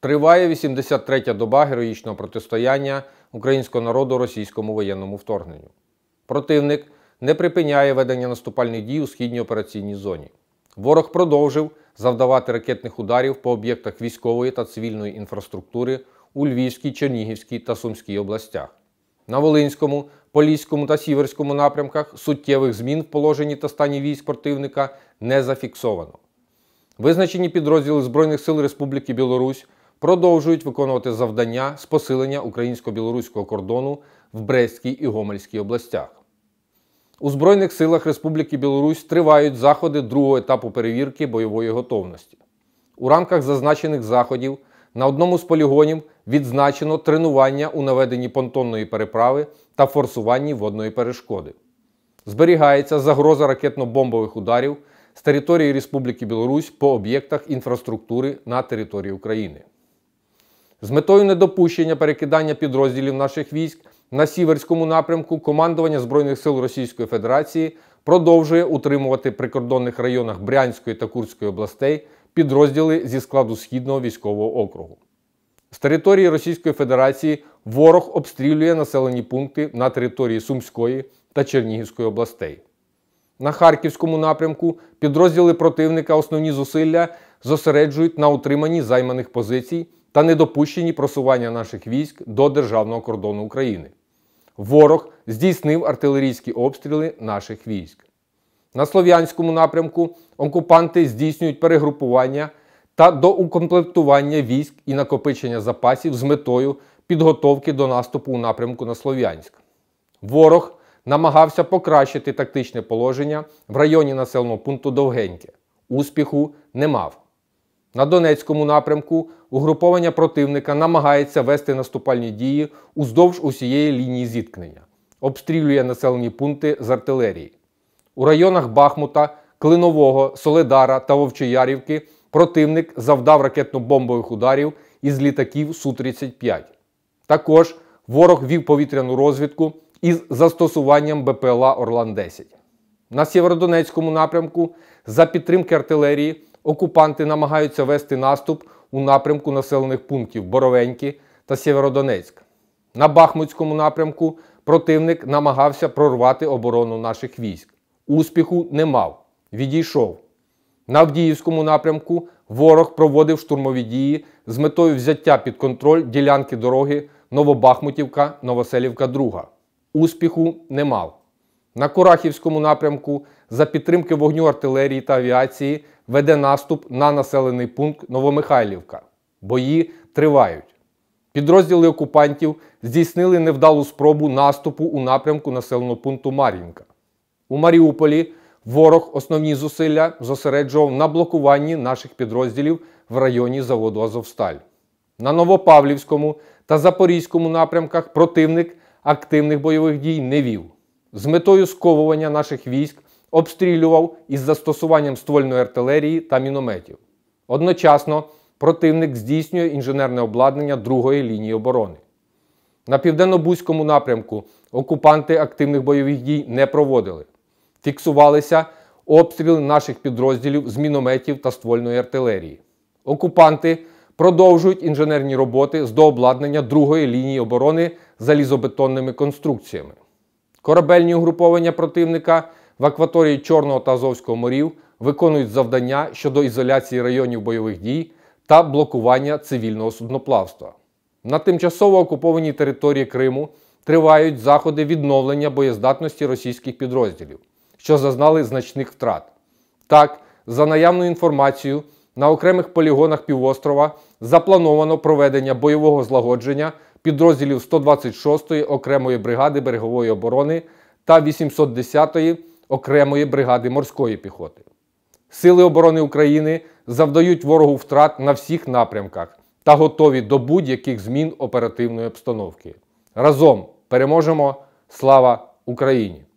Триває 83-я доба героїчного протистояння українського народу російському воєнному вторгненню. Противник не припиняє ведення наступальних дій у східній операційній зоні. Ворог продовжив завдавати ракетних ударів по об'єктах військової та цивільної інфраструктури у Львівській, Чернігівській та Сумській областях. На Волинському, Поліському та Сіверському напрямках суттєвих змін в положенні та стані військ противника не зафіксовано. Визначені підрозділи Збройних сил Республіки Білорусь продовжують виконувати завдання з посилення українсько-білоруського кордону в Брестській і Гомельській областях. У Збройних силах Республіки Білорусь тривають заходи другого етапу перевірки бойової готовності. У рамках зазначених заходів на одному з полігонів відзначено тренування у наведенні понтонної переправи та форсуванні водної перешкоди. Зберігається загроза ракетно-бомбових ударів з території Республіки Білорусь по об'єктах інфраструктури на території України. З метою недопущення перекидання підрозділів наших військ на сіверському напрямку командування Збройних сил Російської Федерації продовжує утримувати прикордонних районах Брянської та Курської областей підрозділи зі складу Східного військового округу. З території Російської Федерації ворог обстрілює населені пункти на території Сумської та Чернігівської областей. На Харківському напрямку підрозділи противника основні зусилля зосереджують на утриманні займаних позицій та недопущені просування наших військ до державного кордону України. Ворог здійснив артилерійські обстріли наших військ. На Слов'янському напрямку окупанти здійснюють перегрупування та доукомплектування військ і накопичення запасів з метою підготовки до наступу у напрямку на Слов'янськ. Ворог намагався покращити тактичне положення в районі населеного пункту Довгеньке. Успіху не мав. На Донецькому напрямку угруповання противника намагається вести наступальні дії уздовж усієї лінії зіткнення, обстрілює населені пункти з артилерії. У районах Бахмута, Клинового, Соледара та Вовчеярівки противник завдав ракетно-бомбових ударів із літаків Су-35. Також ворог вів повітряну розвідку із застосуванням БПЛА Орлан-10. На Сєвєродонецькому напрямку за підтримки артилерії окупанти намагаються вести наступ у напрямку населених пунктів Боровеньки та Сєвєродонецьк. На Бахмутському напрямку противник намагався прорвати оборону наших військ. Успіху не мав, відійшов. На Авдіївському напрямку ворог проводив штурмові дії з метою взяття під контроль ділянки дороги Новобахмутівка, Новоселівка, 2 Успіху не мав. На Курахівському напрямку за підтримки вогню артилерії та авіації веде наступ на населений пункт Новомихайлівка. Бої тривають. Підрозділи окупантів здійснили невдалу спробу наступу у напрямку населеного пункту Мар'їнка. У Маріуполі ворог основні зусилля зосереджував на блокуванні наших підрозділів в районі заводу Азовсталь. На Новопавлівському та Запорізькому напрямках противник активних бойових дій не вів. З метою сковування наших військ обстрілював із застосуванням ствольної артилерії та мінометів. Одночасно противник здійснює інженерне обладнання другої лінії оборони. На південно-бузькому напрямку окупанти активних бойових дій не проводили. Фіксувалися обстріли наших підрозділів з мінометів та ствольної артилерії. Окупанти продовжують інженерні роботи з дообладнання другої лінії оборони залізобетонними конструкціями. Корабельні угруповання противника в акваторії Чорного та Азовського морів виконують завдання щодо ізоляції районів бойових дій та блокування цивільного судноплавства. На тимчасово окупованій території Криму тривають заходи відновлення боєздатності російських підрозділів, що зазнали значних втрат. Так, за наявною інформацією, на окремих полігонах півострова заплановано проведення бойового злагодження підрозділів 126-ї окремої бригади берегової оборони та 810-ї окремої бригади морської піхоти. Сили оборони України завдають ворогу втрат на всіх напрямках та готові до будь-яких змін оперативної обстановки. Разом переможемо! Слава Україні!